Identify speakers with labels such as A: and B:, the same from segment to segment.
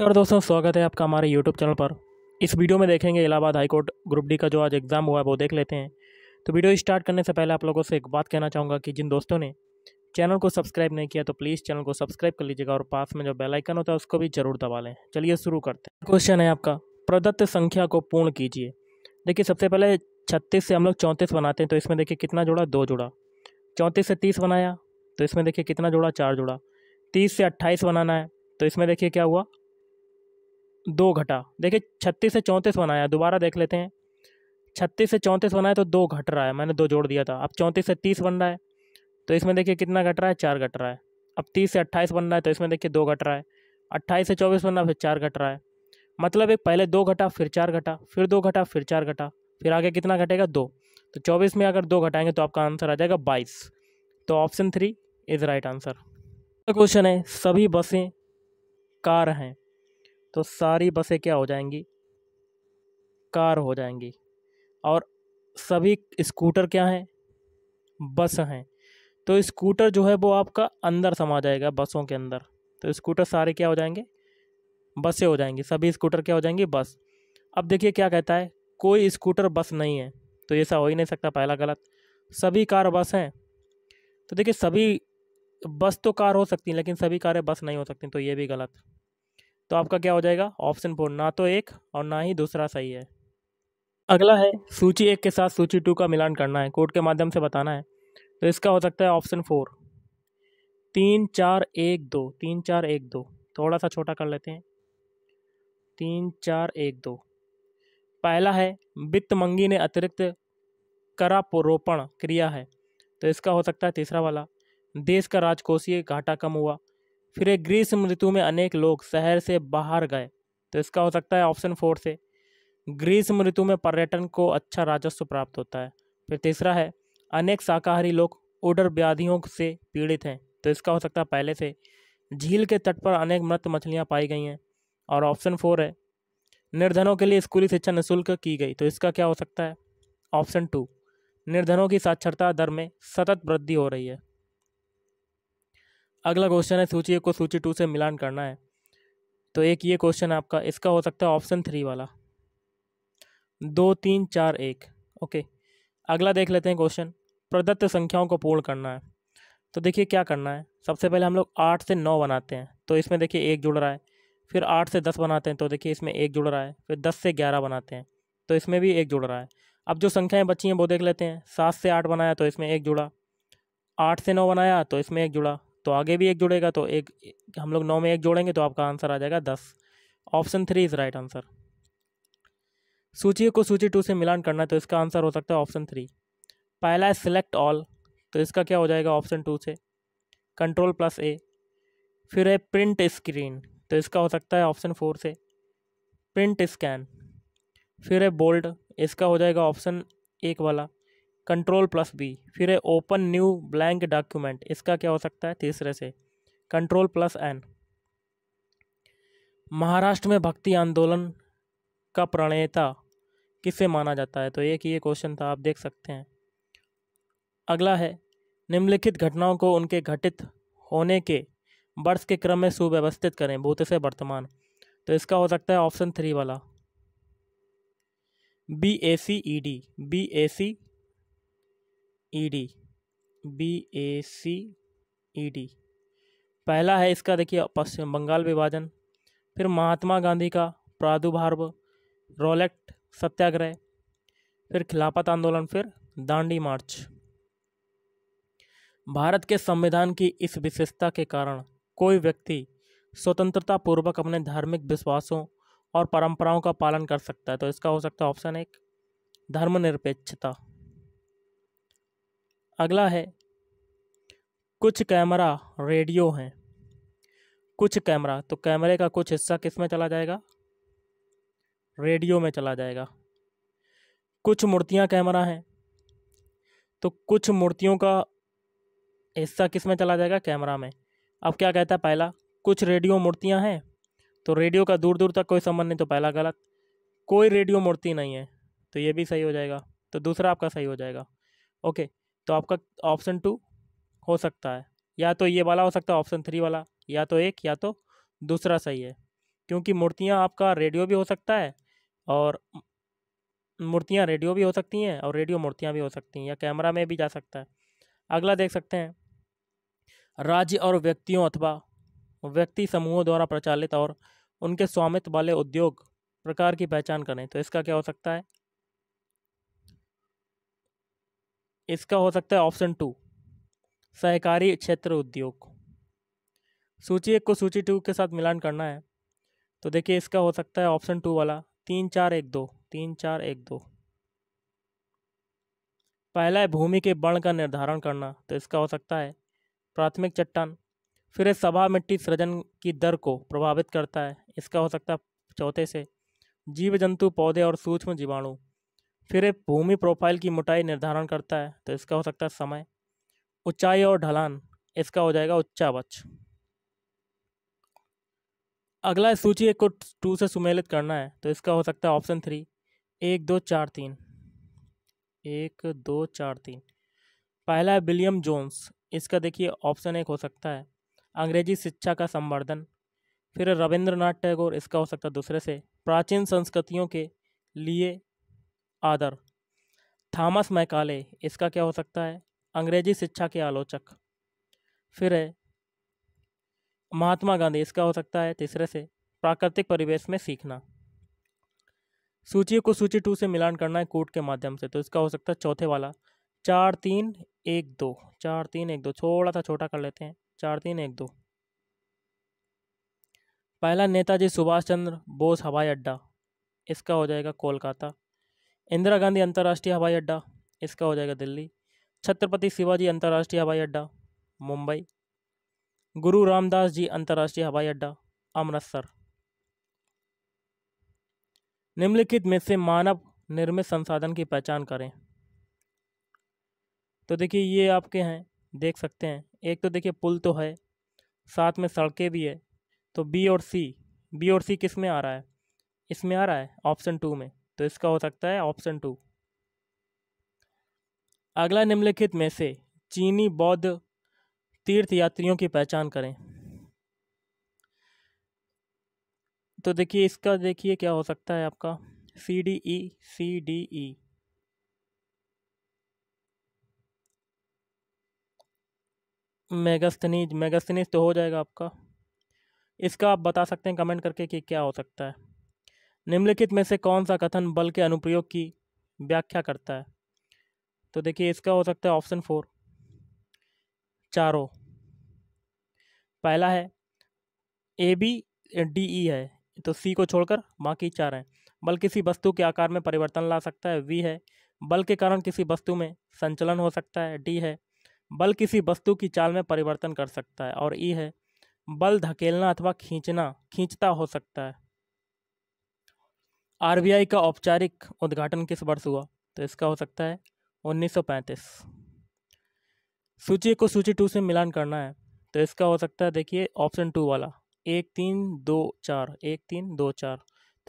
A: नमस्कार दोस्तों स्वागत है आपका हमारे यूट्यूब चैनल पर इस वीडियो में देखेंगे इलाहाबाद हाईकोर्ट ग्रुप डी का जो आज एग्ज़ाम हुआ है वो देख लेते हैं तो वीडियो स्टार्ट करने से पहले आप लोगों से एक बात कहना चाहूँगा कि जिन दोस्तों ने चैनल को सब्सक्राइब नहीं किया तो प्लीज़ चैनल को सब्सक्राइब कर लीजिएगा और पास में जो बेलाइकन होता है उसको भी जरूर दबा लें चलिए शुरू करते हैं क्वेश्चन है आपका प्रदत्त संख्या को पूर्ण कीजिए देखिए सबसे पहले छत्तीस से हम लोग चौंतीस बनाते हैं तो इसमें देखिए कितना जोड़ा दो जोड़ा चौंतीस से तीस बनाया तो इसमें देखिए कितना जोड़ा चार जोड़ा तीस से अट्ठाईस बनाना है तो इसमें देखिए क्या हुआ दो घटा देखिए छत्तीस से चौंतीस बनाया दोबारा देख लेते हैं छत्तीस से चौंतीस बनाया तो दो घट रहा है मैंने दो जोड़ दिया था अब चौंतीस से तीस बन रहा है तो इसमें देखिए कितना घट रहा है चार घट रहा है अब तीस से अट्ठाईस बन रहा है तो इसमें देखिए दो घट रहा है अट्ठाईस से चौबीस बन रहा है फिर चार घट रहा है मतलब एक पहले दो घटा फिर चार घटा फिर दो घटा फिर चार घटा फिर आगे कितना घटेगा दो तो चौबीस में अगर दो घटाएंगे तो आपका आंसर आ जाएगा बाईस तो option three is right answer क्वेश्चन है सभी बसें कार हैं तो सारी बसें क्या हो जाएंगी कार हो जाएंगी और सभी स्कूटर क्या हैं बस हैं तो स्कूटर जो है वो आपका अंदर समा जाएगा बसों के अंदर तो स्कूटर सारे क्या हो जाएंगे बसें हो जाएंगी सभी स्कूटर क्या हो जाएंगी बस अब देखिए क्या कहता है कोई स्कूटर बस नहीं है तो ऐसा हो ही नहीं सकता पहला गलत सभी कार बस हैं तो देखिए सभी बस तो कार हो सकती हैं लेकिन सभी कारें बस नहीं हो सकती तो ये भी गलत तो आपका क्या हो जाएगा ऑप्शन फोर ना तो एक और ना ही दूसरा सही है अगला है सूची एक के साथ सूची टू का मिलान करना है कोड के माध्यम से बताना है तो इसका हो सकता है ऑप्शन फोर तीन चार एक दो तीन चार एक दो थोड़ा सा छोटा कर लेते हैं तीन चार एक दो पहला है वित्त मंगी ने अतिरिक्त करापरोपण क्रिया है तो इसका हो सकता है तीसरा वाला देश का राजकोषीय घाटा कम हुआ फिर एक ग्रीष्म ऋतु में अनेक लोग शहर से बाहर गए तो इसका हो सकता है ऑप्शन फोर से ग्रीष्म ऋतु में पर्यटन को अच्छा राजस्व प्राप्त होता है फिर तीसरा है अनेक शाकाहारी लोग उडर व्याधियों से पीड़ित हैं तो इसका हो सकता है पहले से झील के तट पर अनेक मृत मछलियाँ पाई गई हैं और ऑप्शन फोर है निर्धनों के लिए स्कूली शिक्षा निःशुल्क की गई तो इसका क्या हो सकता है ऑप्शन टू निर्धनों की साक्षरता दर में सतत वृद्धि हो रही है अगला क्वेश्चन है सूची एक को सूची टू से मिलान करना है तो एक ये क्वेश्चन आपका इसका हो सकता है ऑप्शन थ्री वाला दो तीन चार एक ओके अगला देख लेते हैं क्वेश्चन प्रदत्त संख्याओं को पूर्ण करना है तो देखिए क्या करना है सबसे पहले हम लोग आठ से नौ बनाते हैं तो इसमें देखिए एक जुड़ रहा है फिर आठ से दस बनाते हैं तो देखिए इसमें एक जुड़ रहा है फिर दस से ग्यारह बनाते हैं तो इसमें भी एक जुड़ रहा है अब जो संख्याएं बची हैं वो देख लेते हैं सात से आठ बनाया तो इसमें एक जुड़ा आठ से नौ बनाया तो इसमें एक जुड़ा तो आगे भी एक जुड़ेगा तो एक हम लोग नौ में एक जोड़ेंगे तो आपका आंसर आ जाएगा दस option three is right answer सूची को सूची टू से मिलान करना है तो इसका आंसर हो सकता है ऑप्शन थ्री पहला है सिलेक्ट ऑल तो इसका क्या हो जाएगा ऑप्शन टू से कंट्रोल प्लस ए फिर है प्रिंट स्क्रीन तो इसका हो सकता है ऑप्शन फोर से प्रिंट स्कैन फिर है बोल्ड इसका हो जाएगा ऑप्शन एक वाला कंट्रोल प्लस बी फिर है ओपन न्यू ब्लैंक डॉक्यूमेंट इसका क्या हो सकता है तीसरे से कंट्रोल प्लस एन महाराष्ट्र में भक्ति आंदोलन का प्रणेता किसे माना जाता है तो एक ये क्वेश्चन था आप देख सकते हैं अगला है निम्नलिखित घटनाओं को उनके घटित होने के वर्ष के क्रम में सुव्यवस्थित करें भूत से वर्तमान तो इसका हो सकता है ऑप्शन थ्री वाला B A C E D B A C E D B A C E D पहला है इसका देखिए पश्चिम बंगाल विभाजन फिर महात्मा गांधी का प्रादुर्भाव रोलेक्ट सत्याग्रह फिर खिलाफत आंदोलन फिर दांडी मार्च भारत के संविधान की इस विशेषता के कारण कोई व्यक्ति स्वतंत्रता पूर्वक अपने धार्मिक विश्वासों और परंपराओं का पालन कर सकता है तो इसका हो सकता है ऑप्शन एक धर्मनिरपेक्षता अगला है कुछ कैमरा रेडियो हैं कुछ कैमरा तो कैमरे का कुछ हिस्सा किस में चला जाएगा रेडियो में चला जाएगा कुछ मूर्तियाँ कैमरा हैं तो कुछ मूर्तियों का हिस्सा किस में चला जाएगा कैमरा में अब क्या कहता है पहला कुछ रेडियो मूर्तियाँ हैं तो रेडियो का दूर दूर तक कोई संबंध नहीं तो पहला गलत कोई रेडियो मूर्ति नहीं है तो ये भी सही हो जाएगा तो दूसरा आपका सही हो जाएगा ओके तो आपका ऑप्शन टू हो सकता है या तो ये वाला हो सकता है ऑप्शन थ्री वाला या तो एक या तो दूसरा सही है क्योंकि मूर्तियाँ आपका रेडियो भी हो सकता है और मूर्तियाँ रेडियो भी हो सकती हैं और रेडियो मूर्तियाँ भी हो सकती हैं या कैमरा में भी जा सकता है अगला देख सकते हैं राज्य और व्यक्तियों अथवा व्यक्ति समूहों द्वारा प्रचालित और उनके स्वामित्व वाले उद्योग प्रकार की पहचान करें तो इसका क्या हो सकता है इसका हो सकता है ऑप्शन टू सहकारी क्षेत्र उद्योग सूची एक को सूची टू के साथ मिलान करना है तो देखिए इसका हो सकता है ऑप्शन टू वाला तीन चार एक दो तीन चार एक दो पहला है भूमि के वर्ण का निर्धारण करना तो इसका हो सकता है प्राथमिक चट्टान फिर सभा मिट्टी सृजन की दर को प्रभावित करता है इसका हो सकता है चौथे से जीव जंतु पौधे और सूक्ष्म जीवाणु फिर भूमि प्रोफाइल की मोटाई निर्धारण करता है तो इसका हो सकता है समय ऊंचाई और ढलान इसका हो जाएगा उच्चावच अगला सूची एक को टू से सुमेलित करना है तो इसका हो सकता है ऑप्शन थ्री एक दो चार तीन एक दो चार तीन पहला है विलियम जोन्स इसका देखिए ऑप्शन एक हो सकता है अंग्रेजी शिक्षा का संवर्धन फिर रविंद्रनाथ टैगोर इसका हो सकता है दूसरे से प्राचीन संस्कृतियों के लिए आदर थॉमस मैकाले इसका क्या हो सकता है अंग्रेजी शिक्षा के आलोचक फिर है महात्मा गांधी इसका हो सकता है तीसरे से प्राकृतिक परिवेश में सीखना सूची को सूची टू से मिलान करना है कोट के माध्यम से तो इसका हो सकता है चौथे वाला चार तीन एक दो चार तीन एक दो थोड़ा सा छोटा कर लेते हैं चार तीन एक दो पहला नेताजी सुभाष चंद्र बोस हवाई अड्डा इसका हो जाएगा कोलकाता इंदिरा गांधी अंतर्राष्ट्रीय हवाई अड्डा इसका हो जाएगा दिल्ली छत्रपति शिवाजी अंतर्राष्ट्रीय हवाई अड्डा मुंबई गुरु रामदास जी अंतर्राष्ट्रीय हवाई अड्डा अमृतसर निम्नलिखित में से मानव निर्मित संसाधन की पहचान करें तो देखिए ये आपके हैं देख सकते हैं एक तो देखिए पुल तो है साथ में सड़कें भी है तो बी और सी बी और सी किस में आ रहा है इसमें आ रहा है ऑप्शन टू में तो इसका हो सकता है ऑप्शन टू अगला निम्नलिखित में से चीनी बौद्ध तीर्थयात्रियों की पहचान करें तो देखिए इसका देखिए क्या हो सकता है आपका C D E C D E Megasthenes Megasthenes तो हो जाएगा आपका इसका आप बता सकते हैं कमेंट करके कि क्या हो सकता है निम्नलिखित में से कौन सा कथन बल के अनुप्रयोग की व्याख्या करता है तो देखिए इसका हो सकता है ऑप्शन फोर चारों पहला है ए बी डी ई है तो सी को छोड़कर बाकी चार हैं बल किसी वस्तु के आकार में परिवर्तन ला सकता है वी है बल के कारण किसी वस्तु में संचलन हो सकता है डी है बल किसी वस्तु की चाल में परिवर्तन कर सकता है और ई e है बल धकेलना अथवा खींचना खींचता हो सकता है आरबीआई का औपचारिक उद्घाटन किस वर्ष हुआ तो इसका हो सकता है 1935 सूची को सूची टू से मिलान करना है तो इसका हो सकता है देखिए ऑप्शन टू वाला एक तीन दो चार एक तीन दो चार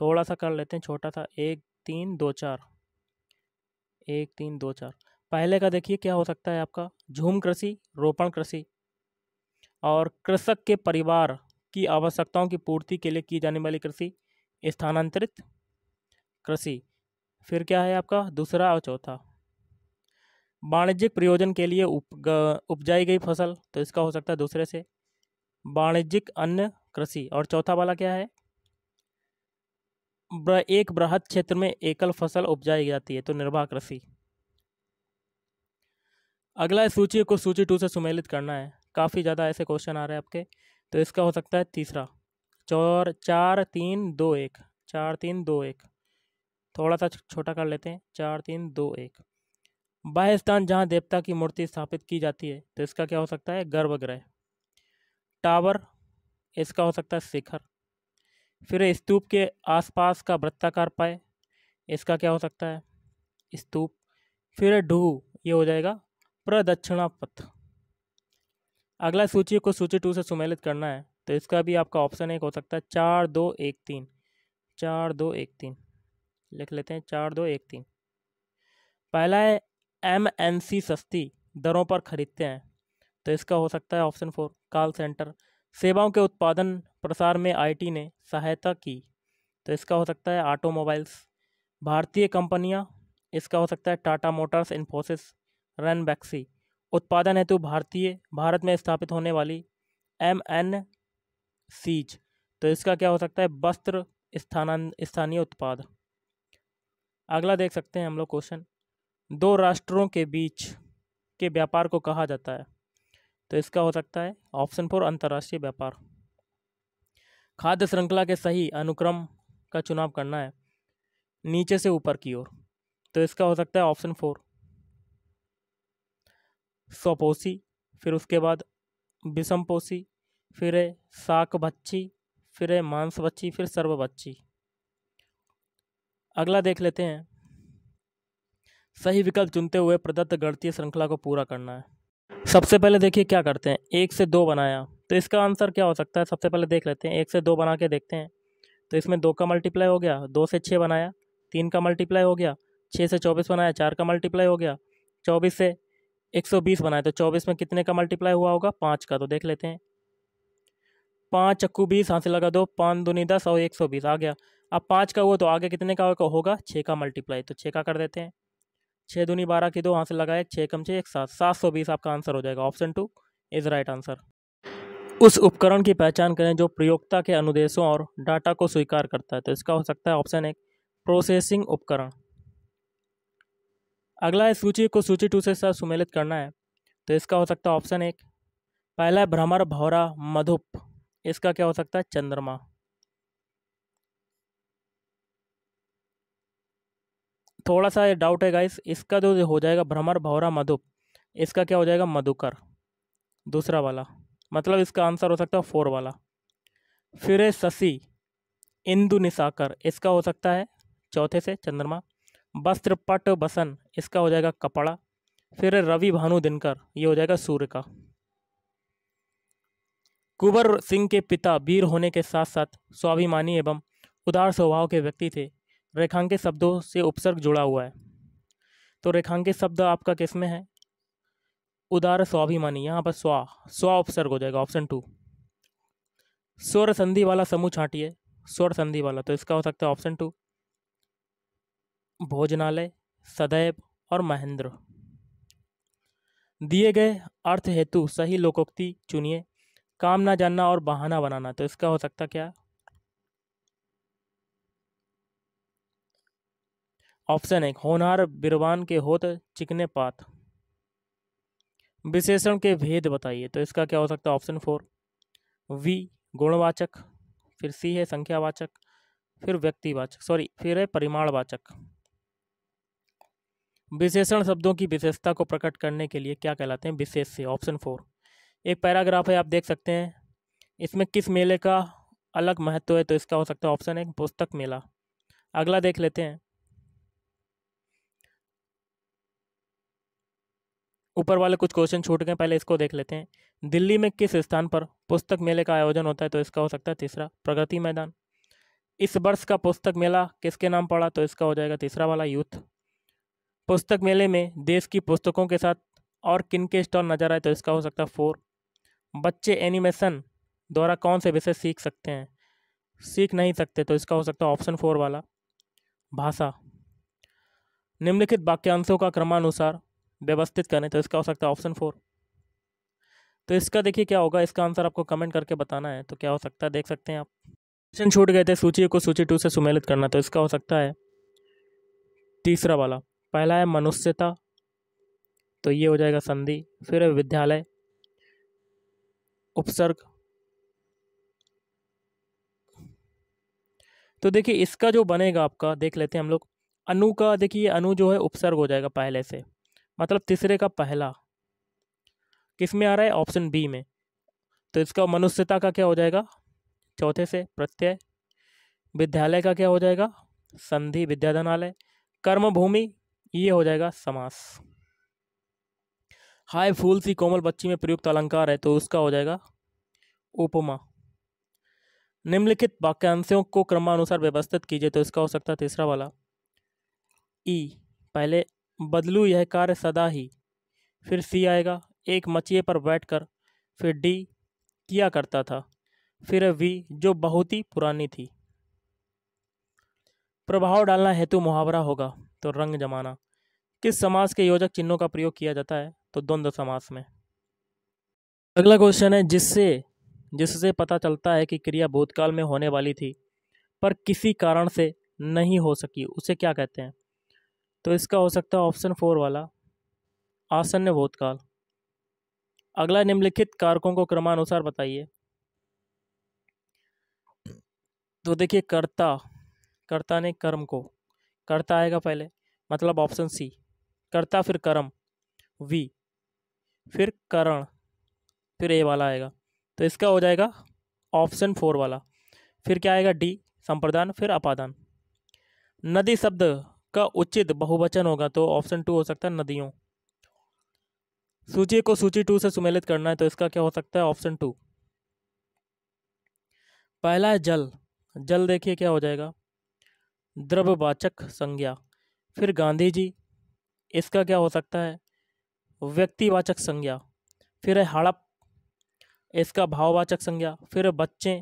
A: थोड़ा सा कर लेते हैं छोटा सा एक तीन दो चार एक तीन दो चार पहले का देखिए क्या हो सकता है आपका झूम कृषि रोपण कृषि और कृषक के परिवार की आवश्यकताओं की पूर्ति के लिए की जाने वाली कृषि स्थानांतरित कृषि फिर क्या है आपका दूसरा और चौथा वाणिज्यिक प्रयोजन के लिए उप उपजाई गई फसल तो इसका हो सकता है दूसरे से वाणिज्यिक अन्य कृषि और चौथा वाला क्या है एक बृहद क्षेत्र में एकल फसल उपजाई जाती है तो निर्वाह कृषि अगला सूची को सूची टू से सुमेलित करना है काफ़ी ज़्यादा ऐसे क्वेश्चन आ रहे हैं आपके तो इसका हो सकता है तीसरा चौर चार तीन दो एक चार तीन दो एक थोड़ा सा छोटा कर लेते हैं चार तीन दो एक वह स्थान जहाँ देवता की मूर्ति स्थापित की जाती है तो इसका क्या हो सकता है गर्भगृह टावर इसका हो सकता है शिखर फिर स्तूप के आसपास का वृत्ताकार पाए इसका क्या हो सकता है स्तूप फिर ढू ये हो जाएगा प्रदक्षिणा पथ अगला सूची को सूची टू से सुमेलित करना है तो इसका भी आपका ऑप्शन एक हो सकता है चार दो एक तीन चार दो एक तीन लिख लेते हैं चार दो एक तीन पहला है एम एन सी सस्ती दरों पर खरीदते हैं तो इसका हो सकता है ऑप्शन फोर कॉल सेंटर सेवाओं के उत्पादन प्रसार में आईटी ने सहायता की तो इसका हो सकता है ऑटोमोबाइल्स भारतीय कंपनियां इसका हो सकता है टाटा मोटर्स इन्फोसिस रन बैक्सी उत्पादन हेतु भारतीय भारत में स्थापित होने वाली एम एन सीज तो इसका क्या हो सकता है वस्त्र स्थानान स्थानीय उत्पाद अगला देख सकते हैं हम लोग क्वेश्चन दो राष्ट्रों के बीच के व्यापार को कहा जाता है तो इसका हो सकता है ऑप्शन फोर अंतर्राष्ट्रीय व्यापार खाद्य श्रृंखला के सही अनुक्रम का चुनाव करना है नीचे से ऊपर की ओर तो इसका हो सकता है ऑप्शन फोर सोपोसी फिर उसके बाद विषमपोषी फिर है साक बच्ची फिर है मांस बच्ची फिर सर्व बच्ची अगला देख लेते हैं सही विकल्प चुनते हुए प्रदत्त गणतीय श्रृंखला को पूरा करना है सबसे पहले देखिए क्या करते हैं एक से दो बनाया तो इसका आंसर क्या हो सकता है सबसे पहले देख लेते हैं एक से दो बना के देखते हैं तो इसमें दो का मल्टीप्लाई हो गया दो से छः बनाया तीन का मल्टीप्लाई हो गया छः से चौबीस बनाया चार का मल्टीप्लाई हो गया चौबीस से एक सौ बीस बनाया तो चौबीस में कितने का मल्टीप्लाई हुआ होगा पाँच का तो देख लेते हैं पाँच चक्कू बीस हाँ से लगा दो पाँच दूनी दस और एक सौ बीस आ गया अब पाँच का हुआ तो आगे कितने का होगा छः का मल्टीप्लाई तो छः का कर देते हैं छः दूनी बारह की दो वहाँ से लगाए छः कम छः एक सात सात सौ बीस आपका आंसर हो जाएगा option two is right answer उस उपकरण की पहचान करें जो प्रयोगता के अनुदेशों और डाटा को स्वीकार करता है तो इसका हो सकता है ऑप्शन एक प्रोसेसिंग उपकरण अगला है सूची को सूची टू से साथ सुमेलित करना है तो इसका हो सकता है ऑप्शन एक पहला है भ्रमर भौरा मधुप इसका क्या हो सकता है चंद्रमा थोड़ा सा डाउट है गाइस इसका जो हो जाएगा भ्रमर भौरा मधुप इसका क्या हो जाएगा मधुकर दूसरा वाला मतलब इसका आंसर हो सकता है फोर वाला फिर है शशि इंदु निशाकर इसका हो सकता है चौथे से चंद्रमा वस्त्रपट बसन इसका हो जाएगा कपड़ा फिर रवि भानु दिनकर ये हो जाएगा सूर्य का कुबर सिंह के पिता वीर होने के साथ साथ स्वाभिमानी एवं उदार स्वभाव के व्यक्ति थे रेखांकित शब्दों से उपसर्ग जुड़ा हुआ है तो रेखांकित शब्द आपका किस में है उदार स्वाभिमानी यहाँ पर स्वा स्वा उपसर्ग हो जाएगा ऑप्शन टू स्वर संधि वाला समूह छाटिए स्वर संधि वाला तो इसका हो सकता है ऑप्शन टू भोजनालय सदैव और महेंद्र दिए गए अर्थ हेतु सही लोकोक्ति चुनिए काम ना जानना और बहाना बनाना तो इसका हो सकता क्या ऑप्शन एक होनहार बिरवान के होत चिकने पात विशेषण के भेद बताइए तो इसका क्या हो सकता है ऑप्शन फोर वी गुणवाचक फिर सी है संख्यावाचक फिर व्यक्तिवाचक सॉरी फिर है परिमाणवाचक विशेषण शब्दों की विशेषता को प्रकट करने के लिए क्या कहलाते हैं विशेष से ऑप्शन फोर एक पैराग्राफ है आप देख सकते हैं इसमें किस मेले का अलग महत्व है तो इसका हो सकता है ऑप्शन एक पुस्तक मेला अगला देख लेते हैं ऊपर वाले कुछ क्वेश्चन छूट गए पहले इसको देख लेते हैं दिल्ली में किस स्थान पर पुस्तक मेले का आयोजन होता है तो इसका हो सकता है तीसरा प्रगति मैदान इस वर्ष का पुस्तक मेला किसके नाम पड़ा तो इसका हो जाएगा तीसरा वाला यूथ पुस्तक मेले में देश की पुस्तकों के साथ और किन के स्टॉल नजर आए तो इसका हो सकता है फोर बच्चे एनिमेशन द्वारा कौन से विषय सीख सकते हैं सीख नहीं सकते तो इसका हो सकता है ऑप्शन फोर वाला भाषा निम्नलिखित वाक्यांशों का क्रमानुसार व्यवस्थित करें तो इसका हो सकता है ऑप्शन फोर तो इसका देखिए क्या होगा इसका आंसर आपको कमेंट करके बताना है तो क्या हो सकता है देख सकते हैं आप क्वेश्चन छूट गए थे सूची को सूची टू से सुमेलित करना तो इसका हो सकता है तीसरा वाला पहला है मनुष्यता तो ये हो जाएगा संधि फिर है विद्यालय उपसर्ग तो देखिए इसका जो बनेगा आपका देख लेते हैं हम लोग अनु का देखिए अनु जो है उपसर्ग हो जाएगा पहले से मतलब तीसरे का पहला किस में आ रहा है ऑप्शन बी में तो इसका मनुष्यता का क्या हो जाएगा चौथे से प्रत्यय विद्यालय का क्या हो जाएगा संधि विद्याधनालय कर्मभूमि ये हो जाएगा समास हाय फूल सी कोमल बच्ची में प्रयुक्त अलंकार है तो उसका हो जाएगा उपमा निम्नलिखित वाक्यांशों को क्रमानुसार व्यवस्थित कीजिए तो इसका हो सकता है तीसरा वाला ई पहले बदलू यह कार्य सदा ही फिर सी आएगा एक मचिए पर बैठकर फिर डी किया करता था फिर वी जो बहुत ही पुरानी थी प्रभाव डालना हेतु मुहावरा होगा तो रंग जमाना किस समाज के योजक चिन्हों का प्रयोग किया जाता है तो द्वंद्व समास में अगला क्वेश्चन है जिससे जिससे पता चलता है कि क्रिया भूतकाल में होने वाली थी पर किसी कारण से नहीं हो सकी उसे क्या कहते हैं तो इसका हो सकता है ऑप्शन फोर वाला आसन्न भूतकाल अगला निम्नलिखित कारकों को क्रमानुसार बताइए तो देखिए कर्ता कर्ता ने कर्म को कर्ता आएगा पहले मतलब ऑप्शन सी कर्ता फिर कर्म वी फिर करण फिर ए वाला आएगा तो इसका हो जाएगा ऑप्शन फोर वाला फिर क्या आएगा डी संप्रदान फिर अपादान नदी शब्द का उचित बहुवचन होगा तो ऑप्शन टू हो सकता है नदियों सूची को सूची टू से सुमेलित करना है तो इसका क्या हो सकता है ऑप्शन टू पहला है जल जल देखिए क्या हो जाएगा द्रववाचक संज्ञा फिर गांधी जी इसका क्या हो सकता है व्यक्तिवाचक संज्ञा फिर है हड़प इसका भाववाचक संज्ञा फिर बच्चे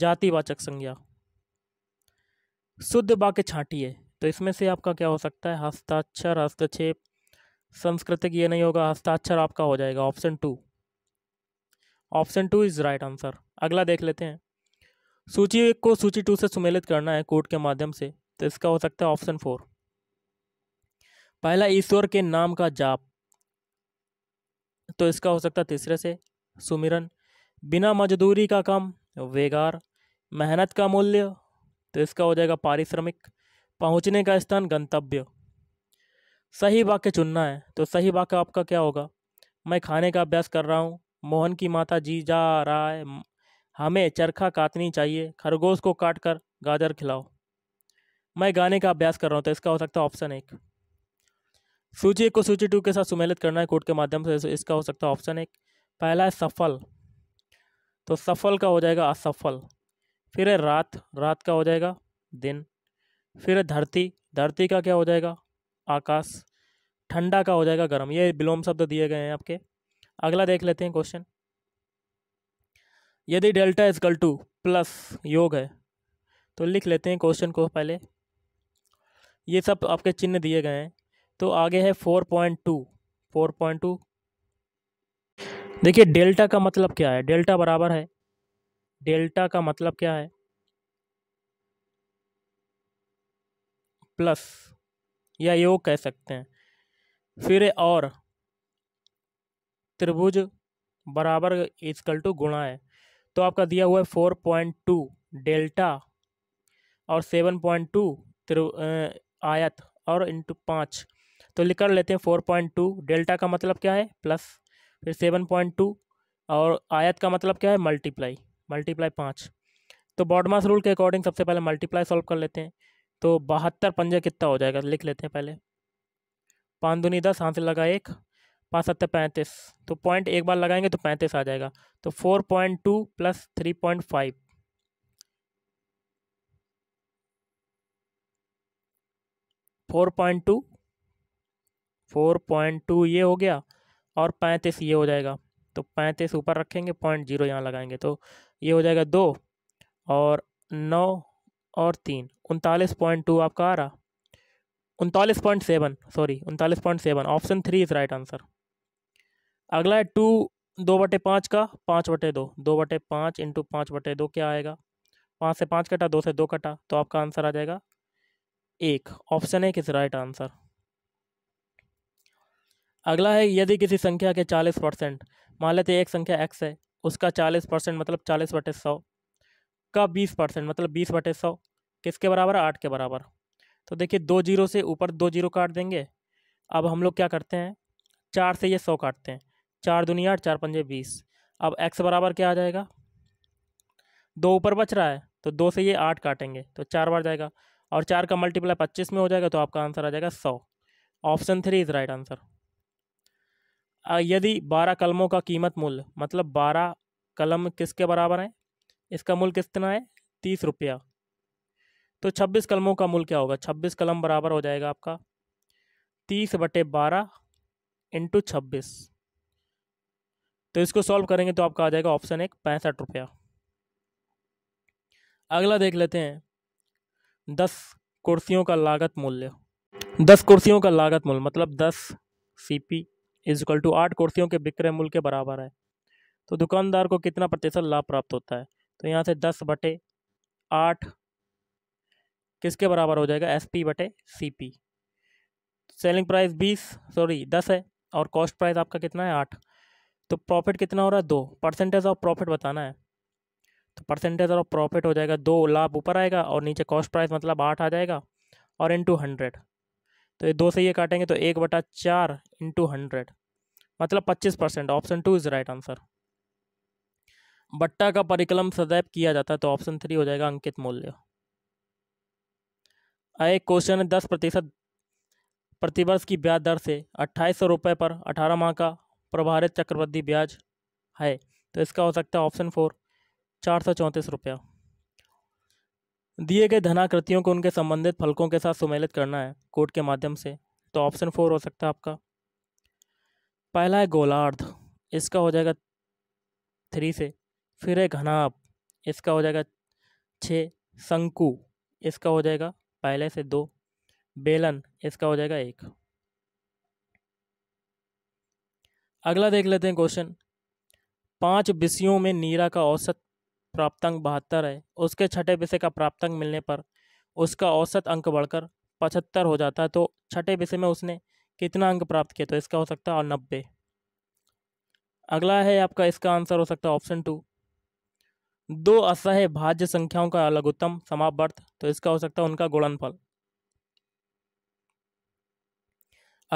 A: जातिवाचक संज्ञा शुद्ध वाक्य छाटिए तो इसमें से आपका क्या हो सकता है हस्ताक्षर हस्तक्षेप संस्कृतिक ये नहीं होगा हस्ताक्षर आपका हो जाएगा option two option two is right answer अगला देख लेते हैं सूची एक को सूची टू से सुमेलित करना है कोर्ट के माध्यम से तो इसका हो सकता है ऑप्शन फोर पहला ईश्वर के नाम का जाप तो इसका हो सकता है तीसरे से सुमिरन बिना मजदूरी का काम वेगार मेहनत का मूल्य तो इसका हो जाएगा पारिश्रमिक पहुंचने का स्थान गंतव्य सही वाक्य चुनना है तो सही वाक्य आपका क्या होगा मैं खाने का अभ्यास कर रहा हूँ मोहन की माता जी जा रहा है हमें चरखा काटनी चाहिए खरगोश को काट कर गाजर खिलाओ मैं गाने का अभ्यास कर रहा हूँ तो इसका हो सकता है ऑप्शन एक सूची एक को सूची टू के साथ सुमेलित करना है कोर्ट के माध्यम से इसका हो सकता है ऑप्शन एक पहला है सफल तो सफल का हो जाएगा असफल फिर है रात रात का हो जाएगा दिन फिर धरती धरती का क्या हो जाएगा आकाश ठंडा का हो जाएगा गर्म ये विलोम शब्द दिए गए हैं आपके अगला देख लेते हैं क्वेश्चन यदि डेल्टा इजकल टू प्लस योग है तो लिख लेते हैं क्वेश्चन को पहले ये सब आपके चिन्ह दिए गए हैं तो आगे है four point two four point two देखिए डेल्टा का मतलब क्या है डेल्टा बराबर है डेल्टा का मतलब क्या है प्लस या योग कह सकते हैं फिर और त्रिभुज बराबर इजकल टू गुणा है तो आपका दिया हुआ है फोर पॉइंट टू डेल्टा और सेवन पॉइंट टू आयत और इंटू पाँच तो लिख कर लेते हैं फोर पॉइंट टू डेल्टा का मतलब क्या है प्लस फिर सेवन पॉइंट टू और आयत का मतलब क्या है मल्टीप्लाई मल्टीप्लाई पाँच तो बॉडमास रूल के अकॉर्डिंग सबसे पहले मल्टीप्लाई सॉल्व कर लेते हैं तो बहत्तर पंजा कितना हो जाएगा लिख लेते हैं पहले पाँच दुनी दस हाँ से लगा एक पाँच सत्तर पैंतीस तो पॉइंट एक बार लगाएंगे तो पैंतीस आ जाएगा तो four point two plus three point five four point two four point two ये हो गया और पैंतीस ये हो जाएगा तो पैंतीस ऊपर रखेंगे पॉइंट जीरो यहाँ लगाएंगे तो ये हो जाएगा दो और नौ और तीन उनतालीस पॉइंट टू आपका आ रहा उनतालीस पॉइंट सेवन सॉरी उनतालीस point seven option three is right answer अगला है टू दो बटे पाँच का पाँच बटे दो दो बटे पाँच इंटू पाँच बटे दो क्या आएगा पाँच से पाँच कटा दो से दो कटा तो आपका आंसर आ जाएगा एक ऑप्शन एक इज़ राइट आंसर अगला है यदि किसी संख्या के चालीस परसेंट मान लेते एक संख्या एक्स है उसका चालीस परसेंट मतलब चालीस बटे सौ का बीस परसेंट मतलब बीस बटे सौ किसके बराबर आठ के बराबर तो देखिए दो जीरो से ऊपर दो जीरो काट देंगे अब हम लोग क्या करते हैं चार से ये सौ काटते हैं चार दुनिया आठ चार पंजे बीस अब एक्स बराबर क्या आ जाएगा दो ऊपर बच रहा है तो दो से ये आठ काटेंगे तो चार बार जाएगा और चार का मल्टीप्लाई पच्चीस में हो जाएगा तो आपका आंसर आ जाएगा सौ option three is right answer यदि बारह कलमों का कीमत मूल्य मतलब बारह कलम किसके बराबर हैं इसका मूल कितना है तीस रुपया तो छब्बीस कलमों का मूल क्या होगा छब्बीस कलम बराबर हो जाएगा आपका तीस बटे बारह इंटू छब्बीस तो इसको सॉल्व करेंगे तो आपका आ जाएगा ऑप्शन एक पैंसठ रुपया अगला देख लेते हैं दस कुर्सियों का लागत मूल्य दस कुर्सियों का लागत मूल्य मतलब दस सी पी इज टू आठ कुर्सियों के विक्रय मूल्य के बराबर है तो दुकानदार को कितना प्रतिशत लाभ प्राप्त होता है तो यहाँ से दस बटे आठ किसके बराबर हो जाएगा एस पी बटे सी पी सेलिंग प्राइस बीस सॉरी दस है और कॉस्ट प्राइस आपका कितना है आठ तो प्रॉफिट कितना हो रहा है दो परसेंटेज ऑफ प्रॉफिट बताना है तो परसेंटेज ऑफ प्रॉफिट हो जाएगा दो लाभ ऊपर आएगा और नीचे कॉस्ट प्राइस मतलब आठ आ जाएगा और इंटू हंड्रेड तो ये दो से ये काटेंगे तो एक बटा चार इंटू हंड्रेड मतलब पच्चीस percent option two is right answer बट्टा का परिकलम सदैव किया जाता है तो ऑप्शन थ्री हो जाएगा अंकित मूल्य एक क्वेश्चन है दस प्रतिशत प्रतिवर्ष की ब्याज दर से अट्ठाईस सौ रुपये पर अठारह माह का प्रभारित चक्रवृद्धि ब्याज है तो इसका हो सकता है ऑप्शन फोर चार सौ चौंतीस रुपया दिए गए धनाकृतियों को उनके संबंधित फलकों के साथ सुमेलित करना है कोर्ट के माध्यम से तो ऑप्शन फोर हो सकता है आपका पहला है गोलार्ध इसका हो जाएगा थ्री से फिर है घनाभ इसका हो जाएगा छः शंकु इसका हो जाएगा पहले से दो बेलन इसका हो जाएगा एक अगला देख लेते हैं क्वेश्चन पांच विषयों में नीरा का औसत प्राप्तांक बहत्तर है उसके छठे विषय का प्राप्तांक मिलने पर उसका औसत अंक बढ़कर पचहत्तर हो जाता है तो छठे विषय में उसने कितना अंक प्राप्त किया तो इसका हो सकता है और नब्बे अगला है आपका इसका आंसर हो सकता है ऑप्शन टू दो असह्य भाज्य संख्याओं का लघुत्तम समापवर्त तो इसका हो सकता है उनका गुणनफल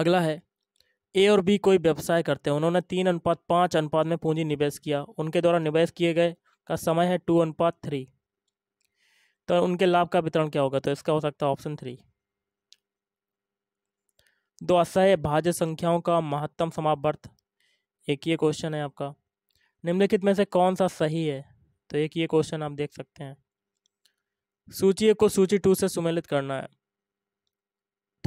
A: अगला है ए और बी कोई व्यवसाय करते हैं उन्होंने तीन अनुपात पाँच अनुपात में पूंजी निवेश किया उनके द्वारा निवेश किए गए का समय है टू अनुपात थ्री तो उनके लाभ का वितरण क्या होगा तो इसका हो सकता है ऑप्शन थ्री दो असह्य भाज्य संख्याओं का महत्तम समापवर्त एक ये क्वेश्चन है आपका निम्नलिखित में से कौन सा सही है तो एक ये क्वेश्चन आप देख सकते हैं सूची एक को सूची टू से सुमेलित करना है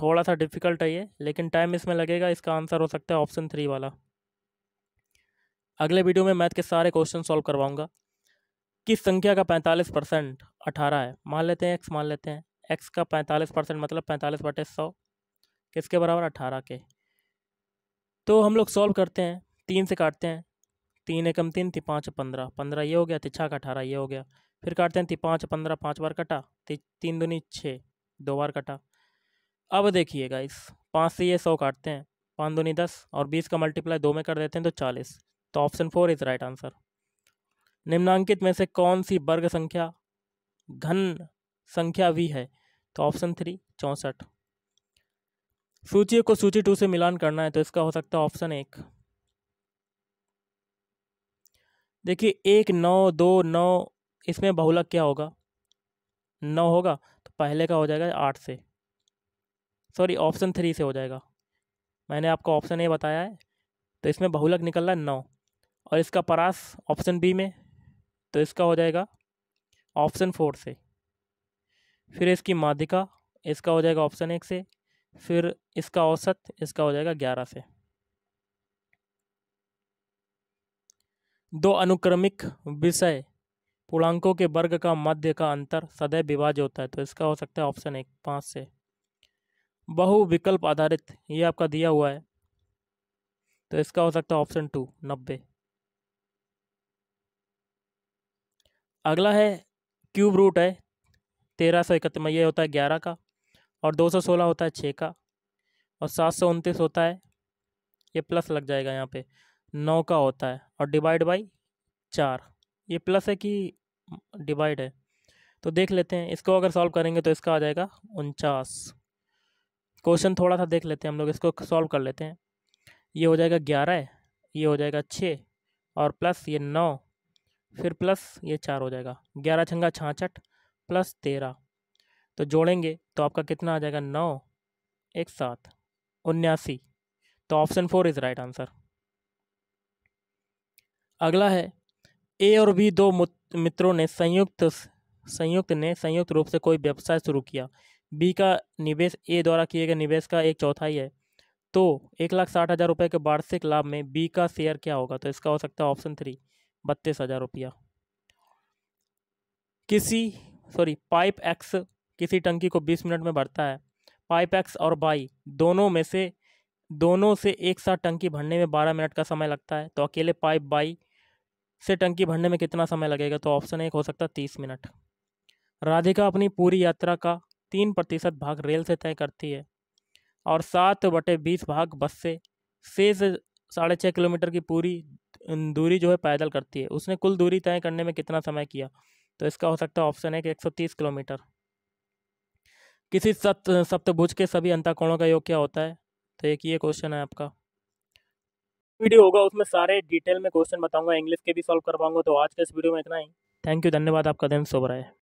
A: थोड़ा सा डिफिकल्ट है ये लेकिन टाइम इसमें लगेगा इसका आंसर हो सकता है ऑप्शन थ्री वाला अगले वीडियो में मैथ के सारे क्वेश्चन सॉल्व करवाऊंगा किस संख्या का पैंतालीस परसेंट अठारह है मान लेते हैं एक्स मान लेते हैं एक्स का पैंतालीस परसेंट मतलब पैंतालीस बटे सौ किसके बराबर अठारह के तो हम लोग सॉल्व करते हैं तीन से काटते हैं तीन एकम तीन ती पाँच पंद्रह पंद्रह ये हो गया तिछा का अठारह ये हो गया फिर काटते हैं ती पाँच पंद्रह पाँच बार कटा ती तीन दुनी छः दो बार कटा अब देखिएगा इस पाँच से ये सौ काटते हैं पाँच दूनी दस और बीस का मल्टीप्लाई दो में कर देते हैं तो चालीस तो option four is right answer निम्नांकित में से कौन सी वर्ग संख्या घन संख्या भी है तो ऑप्शन थ्री चौंसठ सूची को सूची टू से मिलान करना है तो इसका हो सकता है ऑप्शन एक देखिए एक नौ दो नौ इसमें बहुलक क्या होगा नौ होगा तो पहले का हो जाएगा आठ से सॉरी ऑप्शन थ्री से हो जाएगा मैंने आपको ऑप्शन ए बताया है तो इसमें बहुलक निकल रहा है नौ और इसका परास ऑप्शन बी में तो इसका हो जाएगा ऑप्शन फोर से फिर इसकी माध्यिका इसका हो जाएगा ऑप्शन एक से फिर इसका औसत इसका हो जाएगा ग्यारह से दो अनुक्रमिक विषय पूर्णांकों के वर्ग का मध्य का अंतर सदैव विभाज्य होता है तो इसका हो सकता है ऑप्शन एक पाँच से बहु विकल्प आधारित ये आपका दिया हुआ है तो इसका हो सकता है ऑप्शन टू नब्बे अगला है क्यूब रूट है तेरह सौ इकहत्तर में ये होता है ग्यारह का और दो सौ सोलह होता है छः का और सात सौ उनतीस होता है ये प्लस लग जाएगा यहाँ पे नौ का होता है और डिवाइड बाई चार ये प्लस है कि डिवाइड है तो देख लेते हैं इसको अगर सॉल्व करेंगे तो इसका आ जाएगा उनचास क्वेश्चन थोड़ा सा देख लेते हैं हम लोग इसको सॉल्व कर लेते हैं ये हो जाएगा ग्यारह ये हो जाएगा छः और प्लस ये नौ फिर प्लस ये चार हो जाएगा ग्यारह छंगा छाछठ प्लस तेरह तो जोड़ेंगे तो आपका कितना आ जाएगा नौ एक सात उन्यासी तो option four is right answer अगला है ए और बी दो मित्रों ने संयुक्त संयुक्त ने संयुक्त रूप से कोई व्यवसाय शुरू किया बी का निवेश ए द्वारा किए गए निवेश का एक चौथाई है तो एक लाख साठ हज़ार रुपये के वार्षिक लाभ में बी का शेयर क्या होगा तो इसका हो सकता है ऑप्शन थ्री बत्तीस हज़ार रुपया किसी सॉरी पाइप एक्स किसी टंकी को बीस मिनट में भरता है पाइप एक्स और बाई दोनों में से दोनों से एक साथ टंकी भरने में बारह मिनट का समय लगता है तो अकेले पाइप बाई से टंकी भरने में कितना समय लगेगा तो ऑप्शन एक हो सकता है तीस मिनट राधिका अपनी पूरी यात्रा का तीन प्रतिशत भाग रेल से तय करती है और सात बटे बीस भाग बस से शेष साढ़े छः किलोमीटर की पूरी दूरी जो है पैदल करती है उसने कुल दूरी तय करने में कितना समय किया तो इसका हो सकता है ऑप्शन है कि एक सौ तीस किलोमीटर किसी सप्त सप्तभुज के सभी अंताकोणों का योग क्या होता है तो एक ये क्वेश्चन है आपका वीडियो होगा उसमें सारे डिटेल में क्वेश्चन बताऊंगा इंग्लिश के भी सॉल्व करवाऊंगा तो आज के इस वीडियो में इतना ही थैंक यू धन्यवाद आपका दिन शुभ है